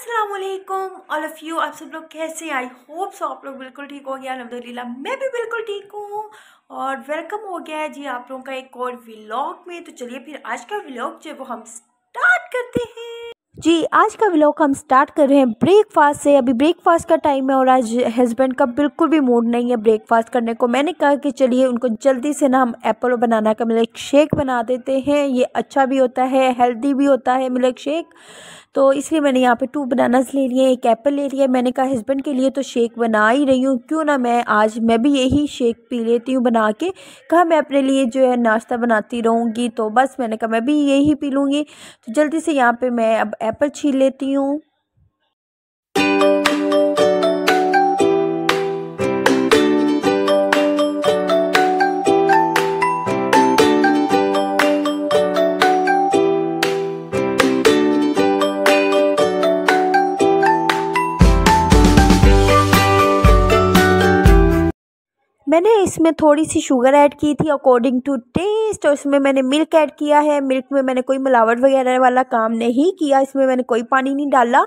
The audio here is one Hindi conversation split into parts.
असलम ऑल ऑफ़ यू आप सब लोग कैसे आई होप सो आप लोग बिल्कुल ठीक हो गया अलहमदिल्ला मैं भी बिल्कुल ठीक हूँ और वेलकम हो गया है जी आप लोगों का एक और व्लॉग में तो चलिए फिर आज का व्लॉग जो है वो हम स्टार्ट करते हैं जी आज का व्लॉग हम स्टार्ट कर रहे हैं ब्रेकफास्ट से अभी ब्रेकफास्ट का टाइम है और आज हस्बैंड का बिल्कुल भी मूड नहीं है ब्रेकफास्ट करने को मैंने कहा कि चलिए उनको जल्दी से ना हम एप्पल और बनाना का मिल्क शेक बना देते हैं ये अच्छा भी होता है हेल्दी भी होता है मिल्क शेक तो इसलिए मैंने यहाँ पे टू बनानाज ले लिए एक एप्पल ले लिया मैंने कहा हस्बैंड के लिए तो शेक बना ही रही हूँ क्यों ना मैं आज मैं भी यही शेक पी लेती हूँ बना के कहा मैं अपने लिए जो है नाश्ता बनाती रहूँगी तो बस मैंने कहा मैं भी यही पी लूँगी तो जल्दी से यहाँ पर मैं अब एप्पल छील लेती हूँ मैंने इसमें थोड़ी सी शुगर ऐड की थी अकॉर्डिंग टू टेस्ट और इसमें मैंने मिल्क ऐड किया है मिल्क में मैंने कोई मिलावट वगैरह वाला काम नहीं किया इसमें मैंने कोई पानी नहीं डाला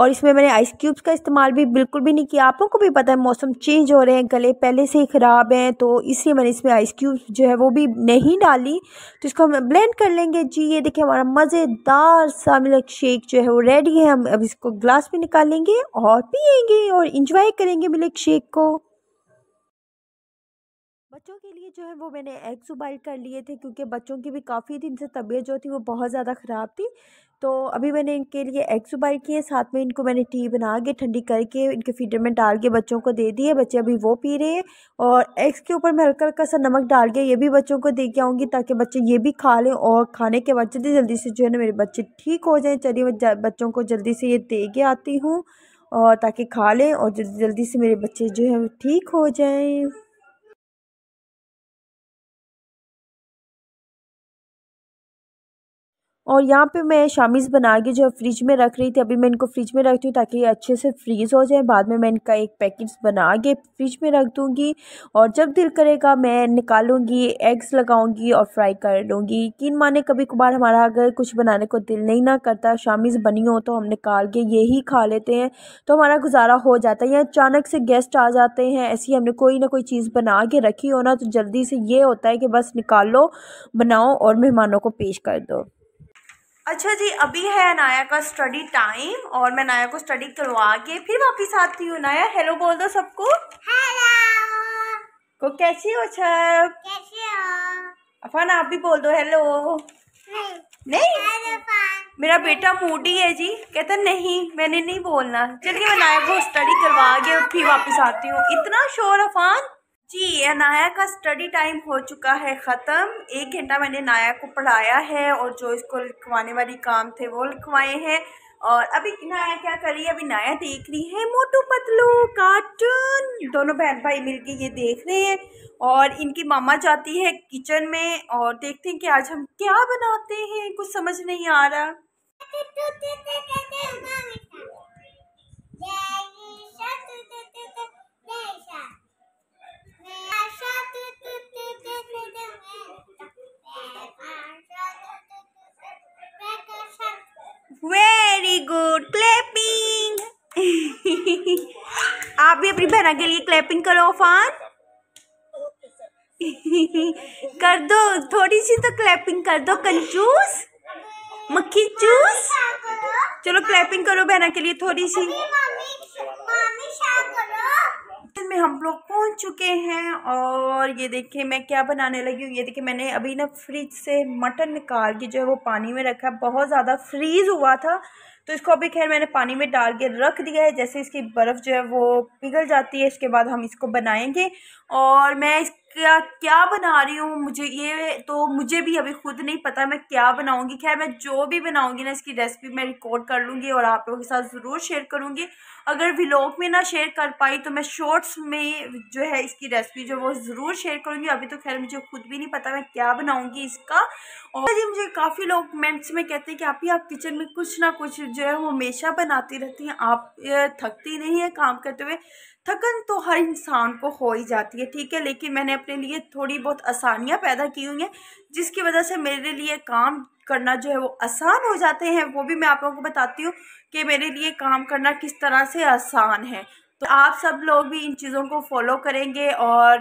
और इसमें मैंने आइस क्यूब्स का इस्तेमाल भी बिल्कुल भी नहीं किया आप लोगों को भी पता है मौसम चेंज हो रहे हैं गले पहले से ही ख़राब हैं तो इसलिए मैंने इसमें आइस क्यूब्स जो है वो भी नहीं डाली तो इसको हम ब्लेंड कर लेंगे जी ये देखिए हमारा मज़ेदार सा मिल्क शेक जो है वो रेडी है हम अब इसको ग्लास में निकालेंगे और पियेंगे और इंजॉय करेंगे मिल्क शेक को बच्चों के लिए जो है वो मैंने एग्स उबाइल कर लिए थे क्योंकि बच्चों की भी काफ़ी दिन से तबीयत जो थी वो बहुत ज़्यादा ख़राब थी तो अभी मैंने इनके लिए एग्स उबाइल किए साथ में इनको मैंने टी बना के ठंडी करके इनके फीडर में डाल के बच्चों को दे दिए बच्चे अभी वो पी रहे हैं और एग्स के ऊपर मैं हल्का हल्का सा नमक डाल के ये भी बच्चों को दे के आऊँगी ताकि बच्चे ये भी खा लें और खाने के बाद जल्दी जल्दी से जो है ना मेरे बच्चे ठीक हो जाएँ चलिए मैं बच्चों को जल्दी से ये दे के आती हूँ और ताकि खा लें और जल्दी जल्दी से मेरे बच्चे जो है ठीक हो जाएँ और यहाँ पे मैं शामीज़ बना के जो फ्रिज में रख रही थी अभी मैं इनको फ्रिज में रखती हूँ ताकि ये अच्छे से फ्रीज़ हो जाए बाद में मैं इनका एक पैकेट्स बना के फ्रिज में रख दूँगी और जब दिल करेगा मैं निकालूँगी एग्स लगाऊँगी और फ्राई कर लूँगी किन माने कभी कभार हमारा अगर कुछ बनाने को दिल नहीं ना करता शामीज़ बनी हो तो हम निकाल के यही खा लेते हैं तो हमारा गुजारा हो जाता है या अचानक से गेस्ट आ जाते हैं ऐसी हमने कोई ना कोई चीज़ बना के रखी हो ना तो जल्दी से ये होता है कि बस निकालो बनाओ और मेहमानों को पेश कर दो अच्छा जी अभी है नाया का स्टडी टाइम और मैं नाया को स्टडी करवा के फिर वापिस आती हूँ नाया हेलो बोल दो सबको को कैसी हो छब कैसे हो अफान आप भी बोल दो हेलो नहीं, नहीं? मेरा बेटा मूडी है जी कहता नहीं मैंने नहीं बोलना चलिए मैं नाया को स्टडी करवा के फिर वापस आती हूँ इतना शोर अफान जी अनाया का स्टडी टाइम हो चुका है ख़त्म एक घंटा मैंने नाया को पढ़ाया है और जो इसको लिखवाने वाली काम थे वो लिखवाए हैं और अभी नाया क्या कर रही है अभी नाया देख रही है मोटू पतलू कार्टून दोनों बहन भाई मिलके ये देख रहे हैं और इनकी मामा जाती है किचन में और देखते हैं कि आज हम क्या बनाते हैं कुछ समझ नहीं आ रहा वेरी गुड क्लैपिंग आप भी अपनी बहना के लिए क्लैपिंग करो फान कर दो थोड़ी सी तो क्लैपिंग कर दो कंजूस मक्खी चूस चलो क्लैपिंग करो बहना के लिए थोड़ी सी में हम लोग पहुंच चुके हैं और ये देखिए मैं क्या बनाने लगी हूँ ये देखिए मैंने अभी ना फ्रिज से मटन निकाल के जो है वो पानी में रखा है बहुत ज़्यादा फ्रीज़ हुआ था तो इसको अभी खैर मैंने पानी में डाल के रख दिया है जैसे इसकी बर्फ़ जो है वो पिघल जाती है इसके बाद हम इसको बनाएंगे और मैं इस क्या क्या बना रही हूँ मुझे ये तो मुझे भी अभी खुद नहीं पता मैं क्या बनाऊँगी खैर मैं जो भी बनाऊँगी ना इसकी रेसिपी मैं रिकॉर्ड कर लूँगी और आप लोगों के साथ ज़रूर शेयर करूँगी अगर व्लॉग में ना शेयर कर पाई तो मैं शॉर्ट्स में जो है इसकी रेसिपी जो वो ज़रूर शेयर करूँगी अभी तो खैर मुझे खुद भी नहीं पता मैं क्या बनाऊँगी इसका और ये मुझे काफ़ी लोग कमेंट्स में कहते हैं कि आप ही आप किचन में कुछ ना कुछ जो है वो हमेशा बनाती रहती हैं आप थकती नहीं है काम करते हुए थकन तो हर इंसान को हो ही जाती है ठीक है लेकिन मैंने अपने लिए थोड़ी बहुत आसानियाँ पैदा की हुई हैं जिसकी वजह से मेरे लिए काम करना जो है वो आसान हो जाते हैं वो भी मैं आप लोगों को बताती हूँ कि मेरे लिए काम करना किस तरह से आसान है तो आप सब लोग भी इन चीज़ों को फॉलो करेंगे और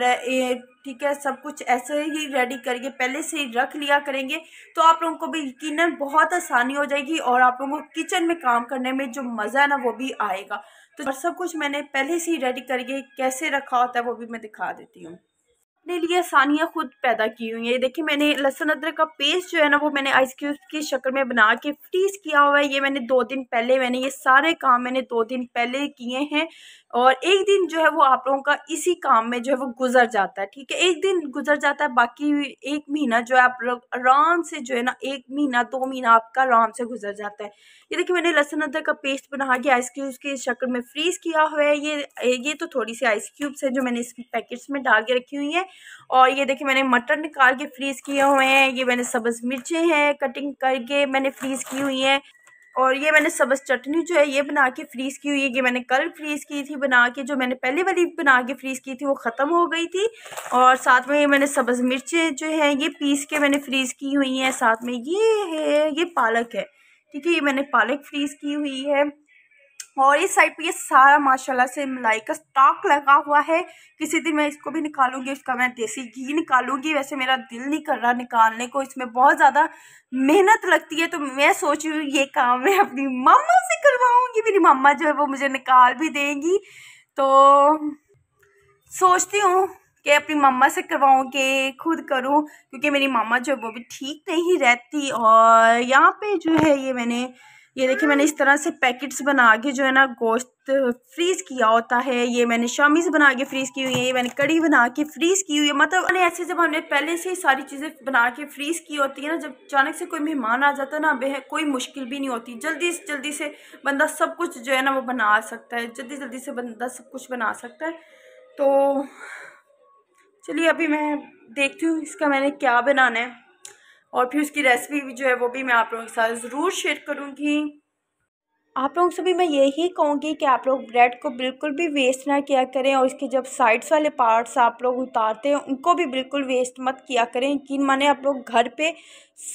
ठीक है सब कुछ ऐसे ही रेडी करके पहले से ही रख लिया करेंगे तो आप लोगों को भी यकीन बहुत आसानी हो जाएगी और आप लोगों को किचन में काम करने में जो मज़ा है ना वो भी आएगा तो सब कुछ मैंने पहले से ही रेडी करके कैसे रखा होता है वो भी मैं दिखा देती हूँ अपने लिए आसानियाँ खुद पैदा की हुई हैं ये देखिए मैंने लहसुन अदरक का पेस्ट जो है ना वो मैंने आइस क्यूब की शक्ल में बना के फ्रीज़ किया हुआ है ये मैंने दो दिन पहले मैंने ये सारे काम मैंने दो दिन पहले किए हैं और एक दिन जो है वो आप लोगों का इसी काम में जो है वो गुजर जाता है ठीक है एक दिन गुजर जाता है बाकी एक महीना जो है आप लोग आराम से जो है ना एक महीना दो महीना आपका आराम से गुजर जाता है ये देखिए मैंने लहसुन अदरक का पेस्ट बना के आइस क्यूब्स की शक्ल में फ्रीज़ किया हुआ है ये ये तो थोड़ी सी आइस क्यूब्स है जो मैंने इस पैकेट्स में डाल के रखी हुई है और ये देखिए मैंने मटर निकाल के फ्रीज़ किए हुए हैं ये मैंने सब्ज़ मिर्चें हैं कटिंग करके मैंने फ्रीज़ की हुई हैं और ये मैंने सब्ज़ चटनी जो है ये बना के फ्रीज़ की हुई है ये मैंने कल फ्रीज़ की थी बना के जो मैंने पहले वाली बना के फ्रीज़ की थी वो ख़त्म हो गई थी और साथ में ये मैंने सब्ज़ मिर्चें जो हैं ये पीस के मैंने फ्रीज़ की हुई हैं साथ में ये है ये पालक है ठीक है ये मैंने पालक फ्रीज़ की हुई है और इस साइड पे ये सारा माशाल्लाह से मलाई का स्टॉक लगा हुआ है किसी दिन मैं इसको भी निकालूंगी इसका मैं देसी घी निकालूंगी वैसे मेरा दिल नहीं कर रहा निकालने को इसमें बहुत ज़्यादा मेहनत लगती है तो मैं सोच रही हूँ ये काम मैं अपनी मामा से करवाऊंगी मेरी मामा जो है वो मुझे निकाल भी देंगी तो सोचती हूँ कि अपनी मम्मा से करवाऊँ के खुद करूँ क्योंकि मेरी मामा जो है वो भी ठीक नहीं रहती और यहाँ पे जो है ये मैंने ये देखिए मैंने इस तरह से पैकेट्स बना के जो है ना गोश्त फ्रीज़ किया होता है ये मैंने शामीज़ बना के फ्रीज़ की हुई है ये मैंने कड़ी बना के फ्रीज़ की हुई है मतलब मैंने ऐसे जब हमने पहले से ही सारी चीज़ें बना के फ्रीज़ की होती है ना जब अचानक से कोई मेहमान आ जाता है ना बेह कोई मुश्किल भी नहीं होती जल्दी से जल्दी से बंदा सब कुछ जो है ना वो बना सकता है जल्दी जल्दी से बंदा सब कुछ बना सकता है तो चलिए अभी मैं देखती हूँ इसका मैंने क्या बनाना है और फिर उसकी रेसिपी भी जो है वो भी मैं आप लोगों के साथ ज़रूर शेयर करूँगी आप लोगों से भी मैं यही कहूँगी कि आप लोग ब्रेड को बिल्कुल भी वेस्ट ना किया करें और इसके जब साइड्स वाले पार्ट्स आप लोग उतारते हैं उनको भी बिल्कुल वेस्ट मत किया करें कि माने आप लोग घर पे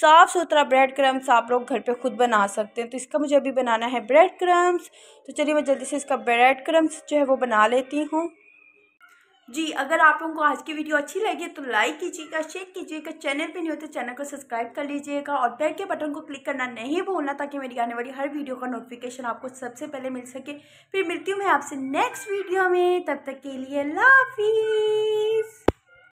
साफ़ सुथरा ब्रेड क्रम्स आप लोग घर पे खुद बना सकते हैं तो इसका मुझे अभी बनाना है ब्रेड क्रम्स तो चलिए मैं जल्दी से इसका ब्रेड क्रम्स जो है वो बना लेती हूँ जी अगर आप लोगों को आज की वीडियो अच्छी लगी तो लाइक कीजिएगा शेयर कीजिएगा चैनल पे नहीं होते चैनल को सब्सक्राइब कर लीजिएगा और बेल के बटन को क्लिक करना नहीं भूलना ताकि मेरी आने वाली हर वीडियो का नोटिफिकेशन आपको सबसे पहले मिल सके फिर मिलती हूँ मैं आपसे नेक्स्ट वीडियो में तब तक के लिए लाफी